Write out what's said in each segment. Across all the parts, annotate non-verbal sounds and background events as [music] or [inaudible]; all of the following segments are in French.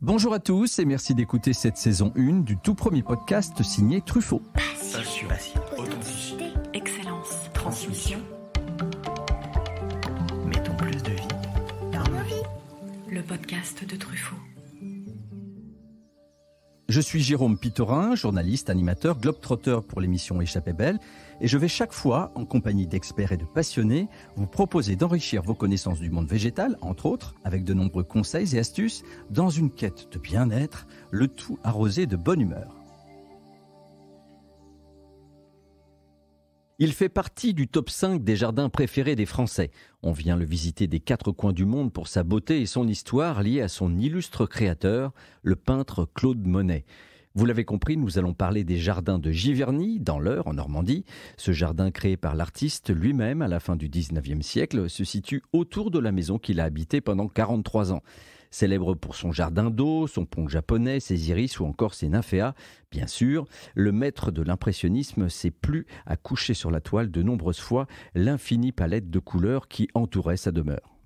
Bonjour à tous et merci d'écouter cette saison 1 du tout premier podcast signé Truffaut. Passion, authenticité, excellence, transmission. Mettons plus de vie dans nos vie. Le podcast de Truffaut. Je suis Jérôme Pitorin, journaliste, animateur, globetrotter pour l'émission Échappée Belle, et je vais chaque fois, en compagnie d'experts et de passionnés, vous proposer d'enrichir vos connaissances du monde végétal, entre autres, avec de nombreux conseils et astuces, dans une quête de bien-être, le tout arrosé de bonne humeur. Il fait partie du top 5 des jardins préférés des Français. On vient le visiter des quatre coins du monde pour sa beauté et son histoire liée à son illustre créateur, le peintre Claude Monet. Vous l'avez compris, nous allons parler des jardins de Giverny, dans l'Eure, en Normandie. Ce jardin créé par l'artiste lui-même à la fin du 19e siècle se situe autour de la maison qu'il a habitée pendant 43 ans. Célèbre pour son jardin d'eau, son pont japonais, ses iris ou encore ses nymphéas, bien sûr, le maître de l'impressionnisme s'est plu à coucher sur la toile de nombreuses fois l'infinie palette de couleurs qui entourait sa demeure.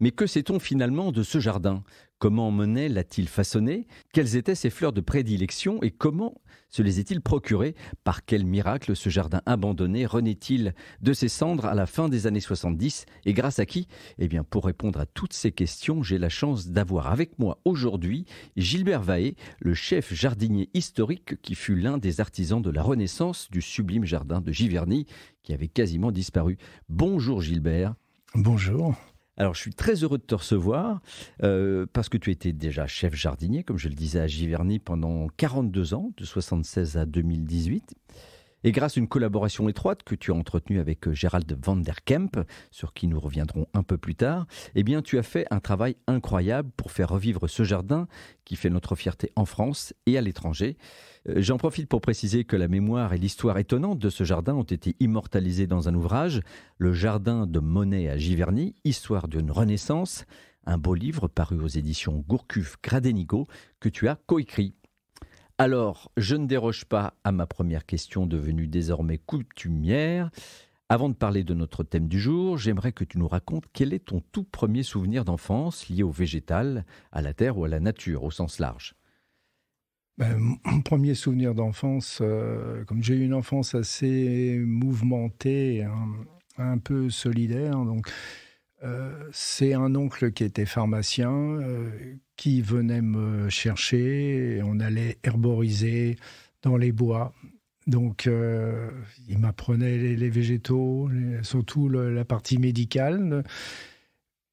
Mais que sait-on finalement de ce jardin Comment Monet l'a-t-il façonné Quelles étaient ses fleurs de prédilection et comment se les est-il procurées Par quel miracle ce jardin abandonné renaît-il de ses cendres à la fin des années 70 et grâce à qui Eh bien, pour répondre à toutes ces questions, j'ai la chance d'avoir avec moi aujourd'hui Gilbert Vahé, le chef jardinier historique qui fut l'un des artisans de la Renaissance du sublime jardin de Giverny qui avait quasiment disparu. Bonjour Gilbert. Bonjour. Alors, je suis très heureux de te recevoir euh, parce que tu étais déjà chef jardinier, comme je le disais à Giverny, pendant 42 ans, de 1976 à 2018. Et grâce à une collaboration étroite que tu as entretenue avec euh, Gérald van der Kemp, sur qui nous reviendrons un peu plus tard, eh bien, tu as fait un travail incroyable pour faire revivre ce jardin qui fait notre fierté en France et à l'étranger. Euh, j'en profite pour préciser que la mémoire et l'histoire étonnante de ce jardin ont été immortalisées dans un ouvrage, Le jardin de Monet à Giverny, Histoire d'une renaissance, un beau livre paru aux éditions Gourcuff Gradenigo que tu as coécrit. Alors, je ne déroge pas à ma première question devenue désormais coutumière. Avant de parler de notre thème du jour, j'aimerais que tu nous racontes quel est ton tout premier souvenir d'enfance lié au végétal, à la terre ou à la nature au sens large. Ben, mon premier souvenir d'enfance, euh, comme j'ai eu une enfance assez mouvementée, hein, un peu solidaire, donc euh, c'est un oncle qui était pharmacien, euh, qui venait me chercher. on allait herboriser dans les bois. Donc, euh, il m'apprenait les, végétaux, surtout la partie médicale.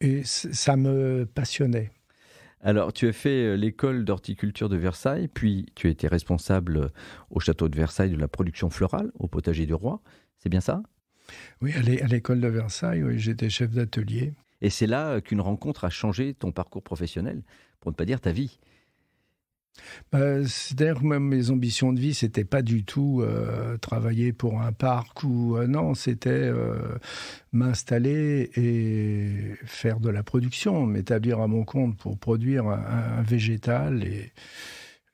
Et ça me passionnait. Alors, tu as fait euh, l'école d'horticulture de Versailles, puis tu étais responsable euh, au château de Versailles de la production florale au potager du roi. C'est bien ça Oui, à l'école de Versailles, oui, j'étais chef d'atelier. Et c'est là qu'une rencontre a changé ton parcours professionnel pour ne pas dire ta vie. Bah, cest mes ambitions de vie, c'était pas du tout euh, travailler pour un parc ou euh, non, c'était euh, m'installer et faire de la production, m'établir à mon compte pour produire un végétal et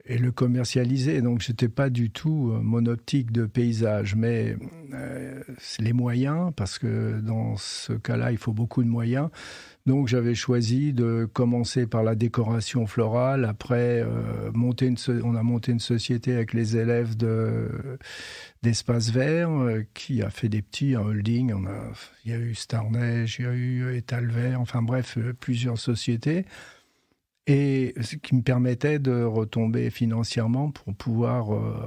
et le commercialiser. Donc c'était pas du tout euh, mon optique de paysage, mais euh, les moyens, parce que dans ce cas-là, il faut beaucoup de moyens. Donc j'avais choisi de commencer par la décoration florale. Après, euh, monter une on a monté une société avec les élèves d'espace vert qui a fait des petits holdings. holding. On a, il y a eu Starneige, il y a eu Étal Vert, enfin bref, plusieurs sociétés et ce qui me permettait de retomber financièrement pour pouvoir euh,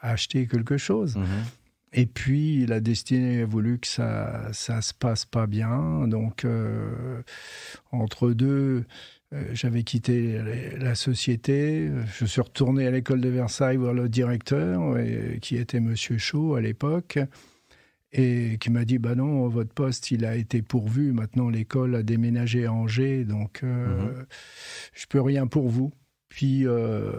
acheter quelque chose. Mmh et puis la destinée a voulu que ça ne se passe pas bien, donc euh, entre deux euh, j'avais quitté la société, je suis retourné à l'école de Versailles voir le directeur, qui était M. Chaud à l'époque et qui m'a dit bah non votre poste il a été pourvu maintenant l'école a déménagé à Angers donc euh, mhm. je peux rien pour vous puis euh,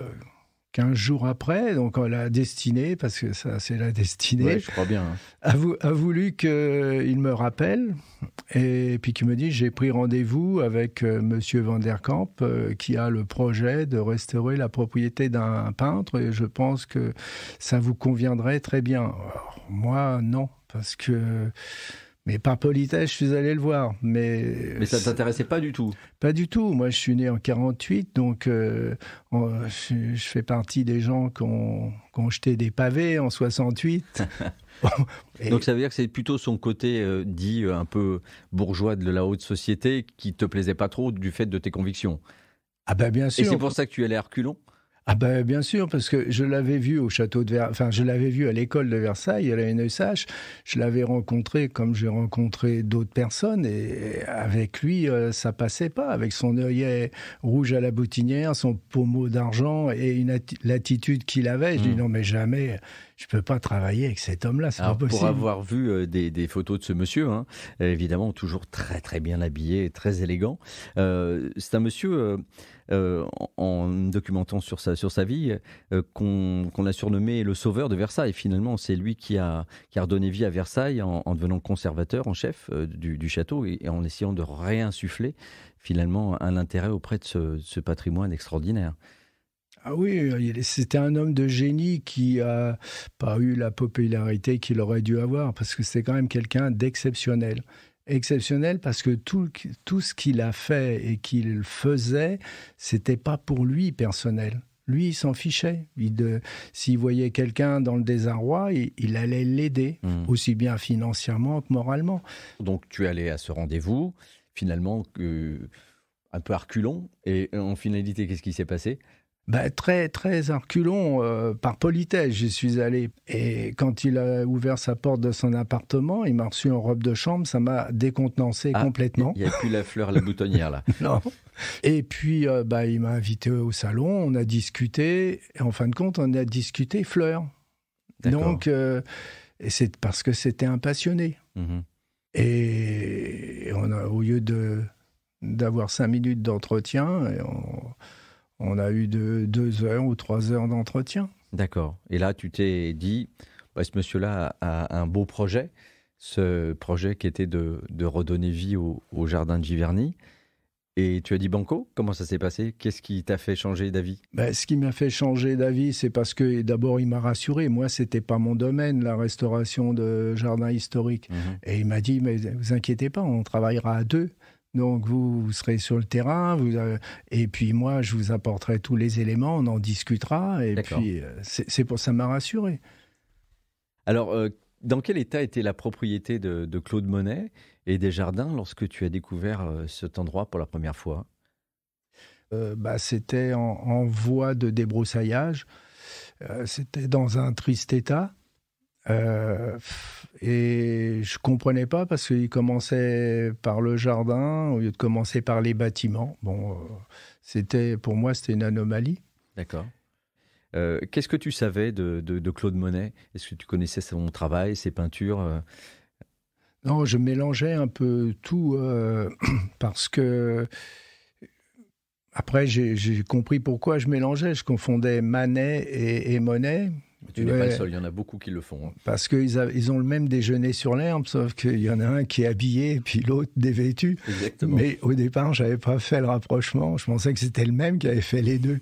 quinze 15 jours après donc la destinée parce que ça c'est la destinée bien hein. a, a, voulu qu'il me rappelle et puis qui me dit j'ai pris rendez-vous avec euh, monsieur Van der Kamp qui a le projet de restaurer la propriété d'un peintre et je pense que ça vous conviendrait très bien moi non parce que mais par politesse, je suis allé le voir. Mais, ça ne t'intéressait pas du tout Pas du tout. Moi, je suis né en 48, donc euh, je, fais partie des gens qui ont, jeté des pavés en 68. [laughs] Donc ça veut dire que c'est plutôt son côté euh, dit euh, un peu bourgeois de la haute société qui te plaisait pas trop du fait de tes convictions. Ah ben bien sûr. Et c'est pour ça que tu es à reculons ah ben, bien sûr, parce que je l'avais vu au château de je l'avais vu à l'école de Versailles, à la NSH, e je l'avais rencontré comme j'ai rencontré d'autres personnes, et avec lui, euh, ça passait pas, avec son œillet rouge à la boutinière, son pommeau d'argent et une l'attitude qu'il avait, je dis hmm. non mais jamais, je peux pas travailler avec cet homme-là, c'est pas possible. Pour avoir vu euh, des, photos de ce monsieur, hein, évidemment toujours très très bien habillé, très élégant, euh, c'est un monsieur... Euh, en, documentant sur sa, sur sa vie, euh, qu'on a surnommé le sauveur de Versailles. Finalement, c'est lui qui a, qui a redonné vie à Versailles en, devenant conservateur en chef euh, du, château et, en essayant de réinsuffler finalement un intérêt auprès de ce, de ce patrimoine extraordinaire. Ah oui, c'était un homme de génie qui a pas eu la popularité qu'il aurait dû avoir, parce que c'est quand même quelqu'un d'exceptionnel exceptionnel parce que tout, tout ce qu'il a fait et qu'il faisait, c'était pas pour lui personnel. Lui, il s'en fichait. S'il voyait quelqu'un dans le désarroi, il, allait l'aider, mmh. aussi bien financièrement que moralement. Donc tu allais à ce rendez-vous, finalement, un peu arculon. Et en finalité, qu'est-ce qui s'est passé bah, très très reculons, euh, par politesse, j'y suis allé. Et quand il a ouvert sa porte de son appartement, il m'a reçu en robe de chambre, ça m'a décontenancé ah, complètement. Il n'y a plus la fleur la boutonnière là. [laughs] non. Et puis euh, bah, il m'a invité au salon, on a discuté, et en fin de compte, on a discuté fleurs. Donc, euh, c'est parce que c'était un passionné. Mm-hmm. Et on a, au lieu de d'avoir cinq minutes d'entretien, on on a eu deux heures ou trois heures d'entretien. D'accord. Et là, tu t'es dit, bah, ce monsieur-là a, un beau projet, ce projet qui était de, redonner vie au, jardin de Giverny. Et tu as dit banco Comment ça s'est passé Qu'est-ce qui t'a fait changer d'avis bah, Ce qui m'a fait changer d'avis, c'est parce que d'abord il m'a rassuré. Moi, c'était pas mon domaine, la restauration de jardins historiques. Mhm. Et il m'a dit mais vous inquiétez pas, on travaillera à deux. Donc vous, serez sur le terrain, euh, et puis moi, je vous apporterai tous les éléments, on en discutera, et puis euh, c'est pour ça m'a rassuré. Alors, euh, dans quel état était la propriété de, Claude Monet et des jardins lorsque tu as découvert cet endroit pour la première fois bah, C'était en, voie de débroussaillage, c'était dans un triste état. Euh, et je comprenais pas parce qu'il commençait par le jardin au lieu de commencer par les bâtiments. Bon, euh, c'était pour moi c'était une anomalie. D'accord. Euh, qu'est-ce que tu savais de, Claude Monet Est-ce que tu connaissais son travail, ses peintures Non, je mélangeais un peu tout [clears throat] parce que après j'ai compris pourquoi je mélangeais. Je confondais Manet et, et Monet tu n'es pas le seul, il y en a beaucoup qui le font. Hein. Parce qu'ils ont le même déjeuner sur l'herbe, sauf qu'il y en a un qui est habillé et puis l'autre dévêtu. Mais au départ, j'avais pas fait le rapprochement. Je pensais que c'était le même qui avait fait les deux.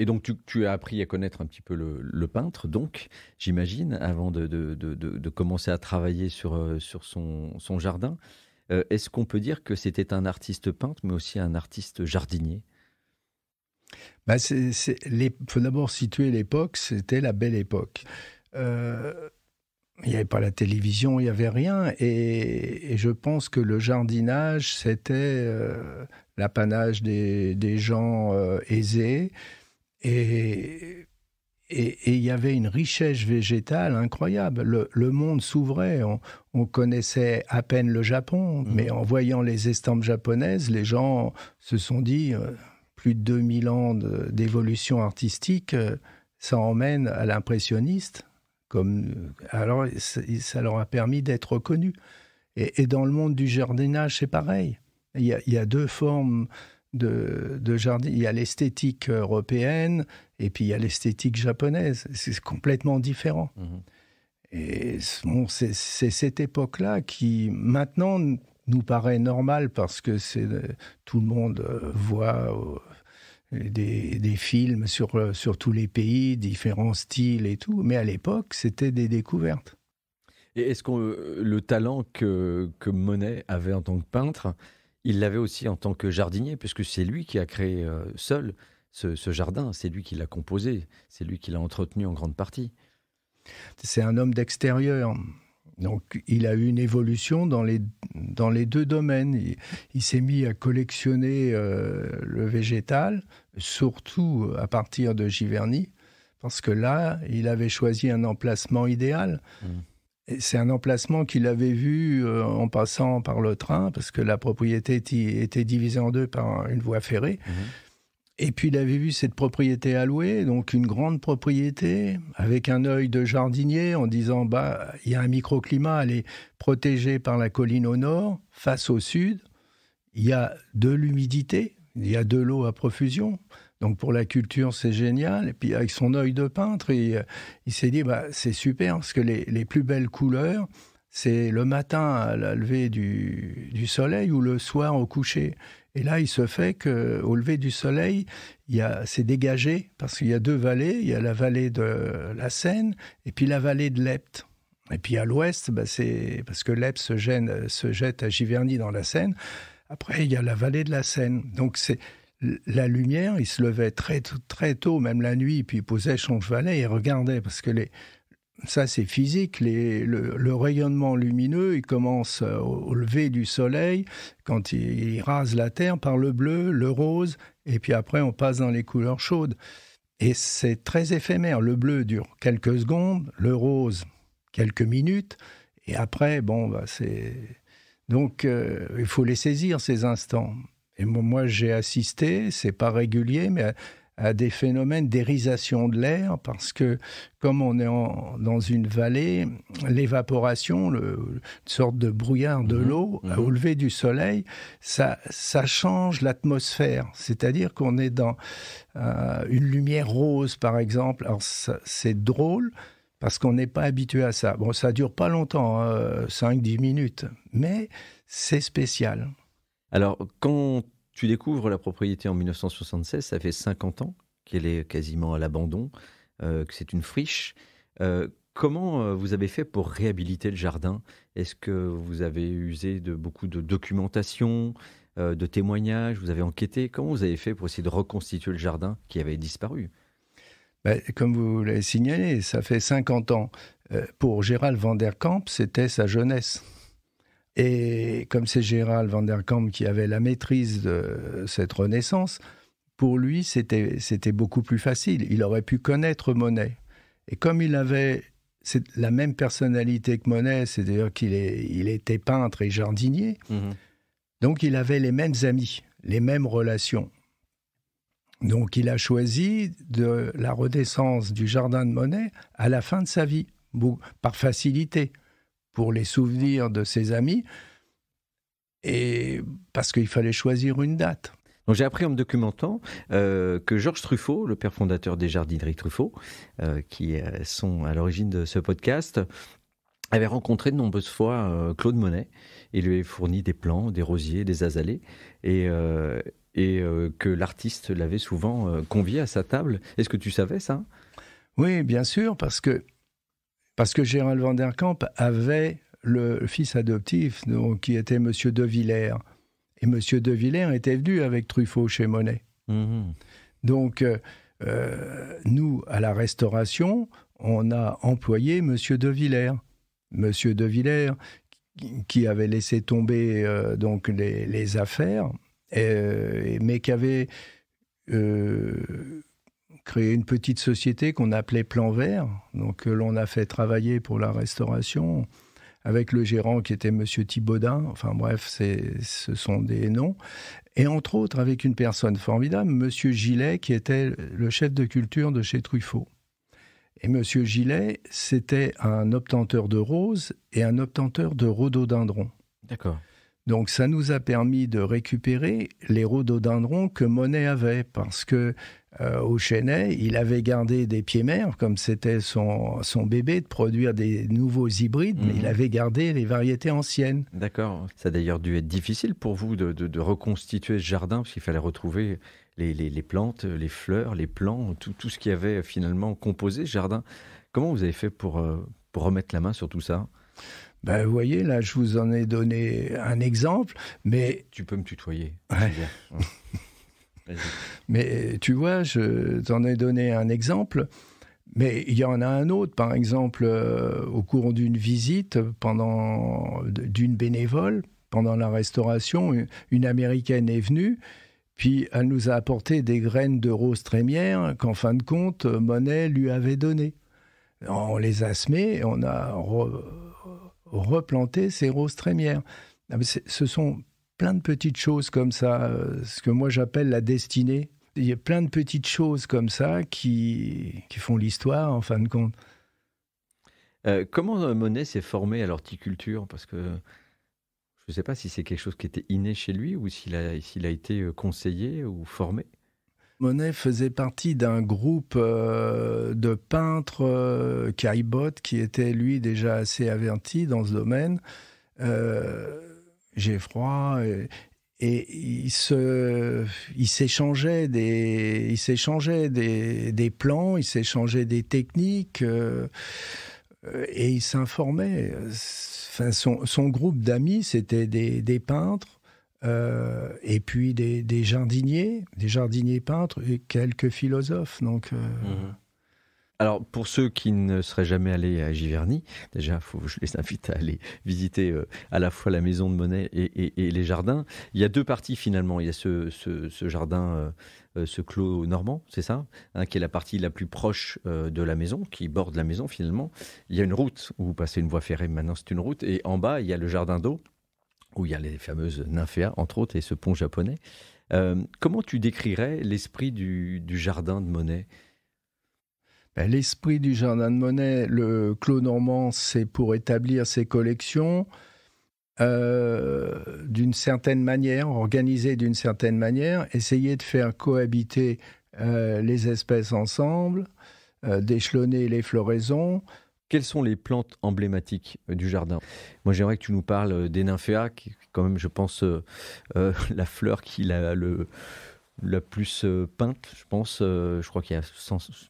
Et donc, tu, as appris à connaître un petit peu le, peintre, donc, j'imagine, avant de, commencer à travailler sur, euh, son, jardin. Euh, est-ce qu'on peut dire que c'était un artiste peintre, mais aussi un artiste jardinier il bah, c'est, les, faut d'abord situer l'époque, c'était la belle époque. Euh, il n'y avait pas la télévision, il n'y avait rien. Et, je pense que le jardinage, c'était euh, l'apanage des, des gens euh, aisés. Et et, il y avait une richesse végétale incroyable. Le, le monde s'ouvrait. On, connaissait à peine le Japon, mmh. mais en voyant les estampes japonaises, les gens se sont dit plus de 2000 ans d'évolution artistique, euh, ça emmène à l'impressionniste. Comme, euh, alors, ça leur a permis d'être reconnus. Et, dans le monde du jardinage, c'est pareil. Il y, a, deux formes de, jardin. Il y a l'esthétique européenne et puis il y a l'esthétique japonaise. C'est complètement différent. Mmh et c'est cette époque-là qui, maintenant, nous paraît normale parce que euh, tout le monde voit des, films sur, sur tous les pays, différents styles et tout. Mais à l'époque, c'était des découvertes. Et est-ce que euh, le talent que, Monet avait en tant que peintre, il l'avait aussi en tant que jardinier, puisque c'est lui qui a créé euh, seul ce, ce jardin, c'est lui qui l'a composé, c'est lui qui l'a entretenu en grande partie. C'est un homme d'extérieur. Donc il a eu une évolution dans les, deux domaines. Il, s'est mis à collectionner euh, le végétal, surtout à partir de Giverny, parce que là, il avait choisi un emplacement idéal. Mmh. C'est un emplacement qu'il avait vu euh, en passant par le train, parce que la propriété était divisée en deux par une voie ferrée. Mmh. Et puis il avait vu cette propriété allouée, donc une grande propriété, avec un œil de jardinier en disant bah il y a un microclimat, elle est protégée par la colline au nord, face au sud, il y a de l'humidité, il y a de l'eau à profusion. Donc pour la culture, c'est génial. Et puis avec son œil de peintre, il, euh, il s'est dit bah c'est super parce que les, plus belles couleurs, c'est le matin à la levée du soleil ou le soir au coucher. Et là, il se fait que au lever du soleil, il c'est dégagé parce qu'il y a deux vallées. Il y a la vallée de la Seine et puis la vallée de l'Epte. Et puis à l'ouest, bah, c'est parce que l'Epte se, gêne, se jette à Giverny dans la Seine. Après, il y a la vallée de la Seine. Donc c'est la lumière, il se levait très, très tôt, même la nuit, puis il posait son chevalet et regardait, parce que les, ça c'est physique, le, rayonnement lumineux, il commence euh, au, lever du soleil, quand il, rase la Terre par le bleu, le rose, et puis après on passe dans les couleurs chaudes. Et c'est très éphémère. Le bleu dure quelques secondes, le rose quelques minutes, et après, bon, bah, c'est... Donc euh, il faut les saisir, ces instants. Et moi j'ai assisté, c'est pas régulier, mais à des phénomènes d'érisation de l'air parce que comme on est dans une vallée, l'évaporation, une sorte de brouillard de mhm. l'eau mhm. au lever du soleil, ça, ça change l'atmosphère. C'est-à-dire qu'on est dans euh, une lumière rose, par exemple. Alors c'est drôle parce qu'on n'est pas habitué à ça. Bon, ça dure pas longtemps, 5-10 hein, minutes, mais c'est spécial. Alors, quand tu découvres la propriété en 1976, ça fait 50 ans qu'elle est quasiment à l'abandon, euh, que c'est une friche. Euh, comment euh, vous avez fait pour réhabiliter le jardin Est-ce que vous avez usé de beaucoup de documentation, de témoignages Vous avez enquêté Comment vous avez fait pour essayer de reconstituer le jardin qui avait disparu bah, Comme vous l'avez signalé, ça fait 50 ans. pour Gérald van der Kamp, c'était sa jeunesse. Et comme c'est Gérald van der Kamp qui avait la maîtrise de cette renaissance, pour lui, c'était, beaucoup plus facile. Il aurait pu connaître Monet. Et comme il avait la même personnalité que Monet, c'est-à-dire qu'il il était peintre et jardinier, mhm. donc il avait les mêmes amis, les mêmes relations. Donc il a choisi de la renaissance du jardin de Monet à la fin de sa vie, par facilité pour les souvenirs de ses amis, et parce qu'il fallait choisir une date. Donc j'ai appris en me documentant euh, que Georges Truffaut, le père fondateur des Jardins jardineries Truffaut, euh, qui euh, sont à l'origine de ce podcast, avait rencontré de nombreuses fois Claude Monet et lui avait fourni des plants, des rosiers, des azalées, et que l'artiste l'avait souvent convié à sa table. Est-ce que tu savais ça Oui, bien sûr, parce que parce que Gérald Van der Kamp avait le fils adoptif, donc, qui était M. De Villers. Et M. De Villers était venu avec Truffaut chez Monet. Mhm. Donc, euh, euh, nous, à la restauration, on a employé M. De Villers. M. De Villers, qui avait laissé tomber euh, donc les, affaires, et, mais qui avait créer une petite société qu'on appelait Plan Vert, donc que euh, l'on a fait travailler pour la restauration avec le gérant qui était Monsieur Thibaudin. Enfin bref, ce sont des noms. Et entre autres avec une personne formidable, Monsieur Gillet, qui était le chef de culture de chez Truffaut. Et Monsieur Gillet, c'était un obtenteur de roses et un obtenteur de rhododendrons. D'accord. Donc ça nous a permis de récupérer les rhododendrons que Monet avait, parce que euh, au Chenet, il avait gardé des pieds-mères, comme c'était son, bébé, de produire des nouveaux hybrides, mais il mhm. avait gardé les variétés anciennes. D'accord. Ça a d'ailleurs dû être difficile pour vous de, reconstituer ce jardin, parce qu'il fallait retrouver les, plantes, les fleurs, les plants, tout, tout ce qui avait finalement composé ce jardin. Comment vous avez fait pour, euh, remettre la main sur tout ça ben, vous voyez, là, je vous en ai donné un exemple, mais... Tu peux me tutoyer. [laughs] Mais tu vois, je t'en ai donné un exemple. Mais il y en a un autre, par exemple, euh, au cours d'une visite pendant d'une bénévole, pendant la restauration, une, américaine est venue, puis elle nous a apporté des graines de rose trémière qu'en fin de compte, Monet lui avait données. On les a semées, on a replanté ces roses trémières. Ah, ce sont plein de petites choses comme ça, euh, ce que moi j'appelle la destinée. Il y a plein de petites choses comme ça qui, qui font l'histoire en fin de compte. Euh, comment euh, Monet s'est formé à l'horticulture Parce que je ne sais pas si c'est quelque chose qui était inné chez lui ou s'il a, s'il a été conseillé ou formé. Monet faisait partie d'un groupe de peintres euh, qui était lui déjà assez averti dans ce domaine j'ai froid. Et, il ils des, des, plans, il s'échangeaient des techniques, euh, et il s'informait. Enfin, son, groupe d'amis, c'était des, peintres, euh, et puis des, jardiniers, des jardiniers peintres, et quelques philosophes. Donc, euh, mhm. Alors, pour ceux qui ne seraient jamais allés à Giverny, déjà, je les invite à aller visiter euh, à la fois la maison de Monet et, les jardins. Il y a deux parties finalement. Il y a ce, jardin, euh, euh, ce clos normand, c'est ça, hein, qui est la partie la plus proche de la maison, qui borde la maison finalement. Il y a une route où vous passez une voie ferrée, maintenant c'est une route. Et en bas, il y a le jardin d'eau, où il y a les fameuses nymphéas, entre autres, et ce pont japonais. comment tu décrirais l'esprit du, du jardin de Monet ben, l'esprit du jardin de Monet, le Clos Normand, c'est pour établir ses collections euh, d'une certaine manière, organiser d'une certaine manière, essayer de faire cohabiter euh, les espèces ensemble, euh, d'échelonner les floraisons. Quelles sont les plantes emblématiques du jardin Moi, j'aimerais que tu nous parles des nymphéas, qui quand même, je pense, [laughs] la fleur qui a le la plus euh, peinte, je pense. Euh, je crois qu'il y a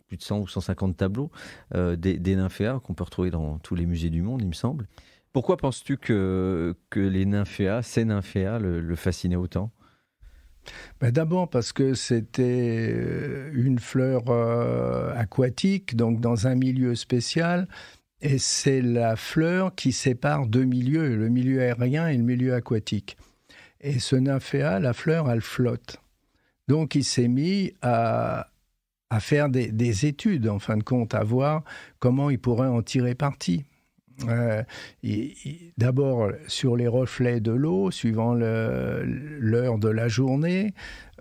plus de 100 ou 150 tableaux des, des nymphéas qu'on peut retrouver dans tous les musées du monde, il me semble. Pourquoi penses-tu que, que les nymphéas, ces nymphéas, le, fascinaient autant ben, D'abord parce que c'était euh, une fleur aquatique, donc dans un milieu spécial. Et c'est la fleur qui sépare deux milieux, le milieu aérien et le milieu aquatique. Et ce nymphéa, la fleur, elle flotte. Donc il s'est mis à, faire des, études, en fin de compte, à voir comment il pourrait en tirer parti. Euh, d'abord sur les reflets de l'eau, suivant l'heure de la journée,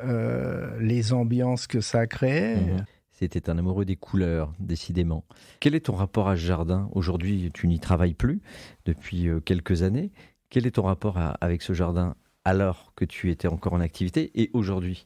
euh, les ambiances que ça crée. Mhm. C'était un amoureux des couleurs, décidément. Quel est ton rapport à ce jardin Aujourd'hui, tu n'y travailles plus depuis euh, quelques années. Quel est ton rapport avec ce jardin alors que tu étais encore en activité et aujourd'hui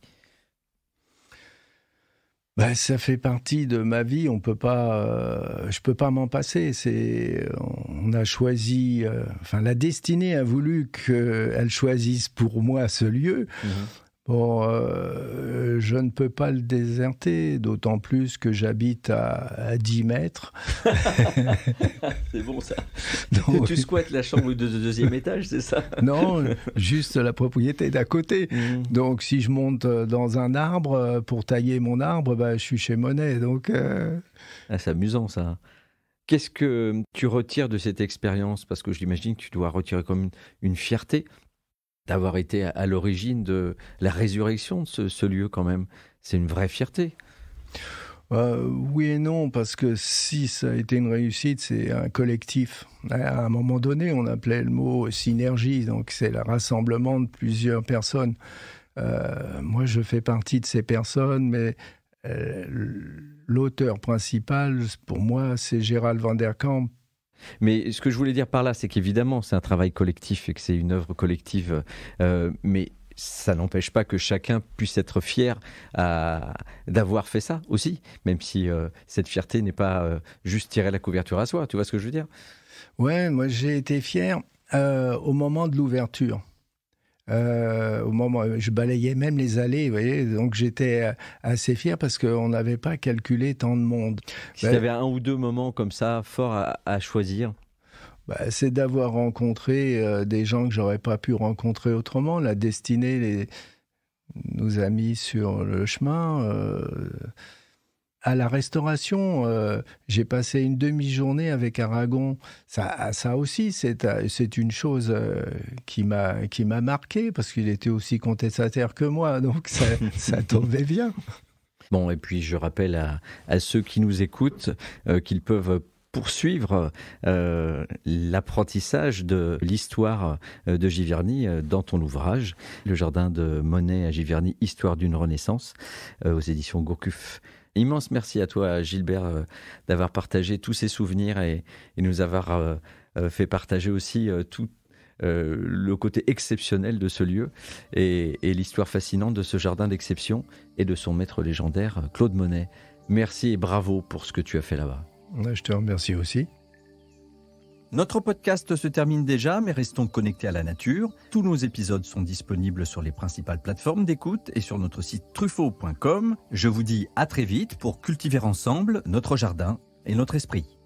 bah, ça fait partie de ma vie. On peut pas, euh, je peux pas m'en passer. C'est, on a choisi, euh, enfin la destinée a voulu qu'elle choisisse pour moi ce lieu. Mm-hmm. Bon, euh, je ne peux pas le déserter, d'autant plus que j'habite à, 10 mètres. [laughs] c'est bon ça. tu squattes la chambre de, deuxième étage, c'est ça Non, juste la propriété d'à côté. Mmh. Donc si je monte euh, dans un arbre euh, pour tailler mon arbre, bah, je suis chez Monet. Donc, ah, c'est amusant ça. Qu'est-ce que tu retires de cette expérience Parce que j'imagine que tu dois retirer comme une fierté d'avoir été à, l'origine de la résurrection de ce, lieu quand même. C'est une vraie fierté. Euh, oui et non, parce que si ça a été une réussite, c'est un collectif. À un moment donné, on appelait le mot synergie, donc c'est le rassemblement de plusieurs personnes. Euh, moi, je fais partie de ces personnes, mais euh, l'auteur principal, pour moi, c'est Gérald Van der Kamp, mais ce que je voulais dire par là, c'est qu'évidemment, c'est un travail collectif et que c'est une œuvre collective. Euh, mais ça n'empêche pas que chacun puisse être fier d'avoir fait ça aussi, même si euh, cette fierté n'est pas euh, juste tirer la couverture à soi. Tu vois ce que je veux dire Ouais, moi j'ai été fier au moment de l'ouverture. Euh, au moment, euh, je balayais même les allées, vous voyez. Donc j'étais euh, assez fier parce qu'on n'avait pas calculé tant de monde. Si y tu ben, un ou deux moments comme ça, fort à, choisir ben, c'est d'avoir rencontré des gens que j'aurais pas pu rencontrer autrement. La destinée les... nous a mis sur le chemin à la restauration, euh, j'ai passé une demi-journée avec Aragon. Ça, ça aussi, c'est euh, une chose euh, qui m'a qui marqué parce qu'il était aussi contestataire que moi, [laughs] donc ça, tombait bien. Bon, et puis je rappelle à, ceux qui nous écoutent qu'ils peuvent poursuivre l'apprentissage de l'histoire de Giverny dans ton ouvrage, Le jardin de Monet à Giverny, Histoire d'une Renaissance, aux éditions Gourcuff immense merci à toi, Gilbert, euh, d'avoir partagé tous ces souvenirs et, nous avoir euh, euh, fait partager aussi tout le côté exceptionnel de ce lieu et l'histoire fascinante de ce jardin d'exception et de son maître légendaire, Claude Monet. Merci et bravo pour ce que tu as fait là-bas. Je te remercie aussi. Notre podcast se termine déjà, mais restons connectés à la nature. Tous nos épisodes sont disponibles sur les principales plateformes d'écoute et sur notre site truffaut.com. Je vous dis à très vite pour cultiver ensemble notre jardin et notre esprit.